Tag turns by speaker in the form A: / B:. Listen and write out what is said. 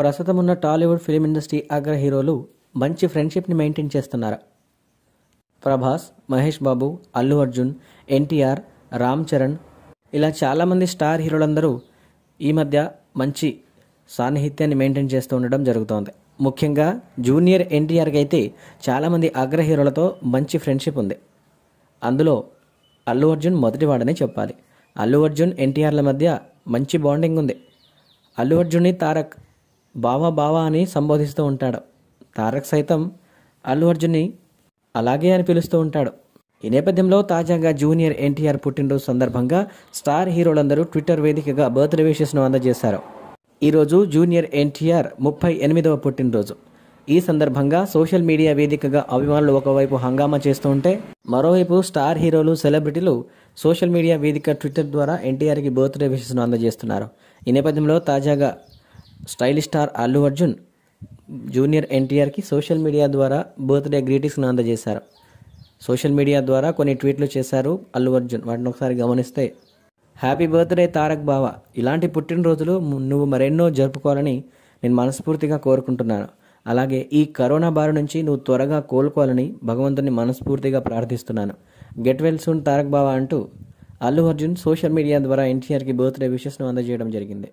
A: ప్రస్తుతం ఉన్న Tollywood film industry అగ్ర హీరోలు మంచి ఫ్రెండ్షిప్ని మెయింటైన్ చేస్తున్నారు ప్రభాస్ మహేష్ బాబు అల్లు అర్జున్ ఎన్టీఆర్ రామ్ చరణ్ ఇలా చాలామంది స్టార్ హీరోలందరూ ఈ మధ్య మంచి సాన్నిహిత్యాన్ని మెయింటైన్ చేస్తూ ఉండడం జరుగుతోంది ముఖ్యంగా జూనియర్ ఎన్టీఆర్కి అయితే చాలామంది అగ్ర హీరోలతో మంచి ఫ్రెండ్షిప్ ఉంది అందులో అల్లు అర్జున్ మొదటివాడనే చెప్పాలి అల్లు అర్జున్ ఎన్టీఆర్ల మధ్య మంచి బాండింగ్ ఉంది అల్లు అర్జున్ని తారక్ బావా బావా అని సంబోధిస్తూ ఉంటాడు తారక్ సైతం అల్లు అర్జున్ని అలాగే అని పిలుస్తూ ఉంటాడు ఈ నేపథ్యంలో తాజాగా జూనియర్ ఎన్టీఆర్ పుట్టినరోజు సందర్భంగా స్టార్ హీరోలందరూ ట్విట్టర్ వేదికగా బర్త్డే విషెస్ను అందజేశారు ఈరోజు జూనియర్ ఎన్టీఆర్ ముప్పై ఎనిమిదవ పుట్టినరోజు ఈ సందర్భంగా సోషల్ మీడియా వేదికగా అభిమానులు ఒకవైపు హంగామా చేస్తూ ఉంటే మరోవైపు స్టార్ హీరోలు సెలబ్రిటీలు సోషల్ మీడియా వేదిక ట్విట్టర్ ద్వారా ఎన్టీఆర్కి బర్త్డే విషెస్ను అందజేస్తున్నారు ఈ నేపథ్యంలో తాజాగా stylish star Allu Arjun junior ఎన్టీఆర్కి సోషల్ మీడియా ద్వారా బర్త్డే గ్రీటింగ్స్ను అందజేశారు సోషల్ మీడియా ద్వారా కొన్ని ట్వీట్లు చేశారు అల్లు అర్జున్ వాటిని ఒకసారి గమనిస్తే హ్యాపీ బర్త్డే తారక్ బావ ఇలాంటి పుట్టినరోజులు నువ్వు మరెన్నో జరుపుకోవాలని నేను మనస్ఫూర్తిగా కోరుకుంటున్నాను అలాగే ఈ కరోనా బారి నుంచి నువ్వు త్వరగా కోలుకోవాలని భగవంతుని మనస్ఫూర్తిగా ప్రార్థిస్తున్నాను గెట్ వెల్ సూన్ తారక్ బావ అంటూ అల్లు అర్జున్ సోషల్ మీడియా ద్వారా ఎన్టీఆర్కి బర్త్డే విషస్ను అందజేయడం జరిగింది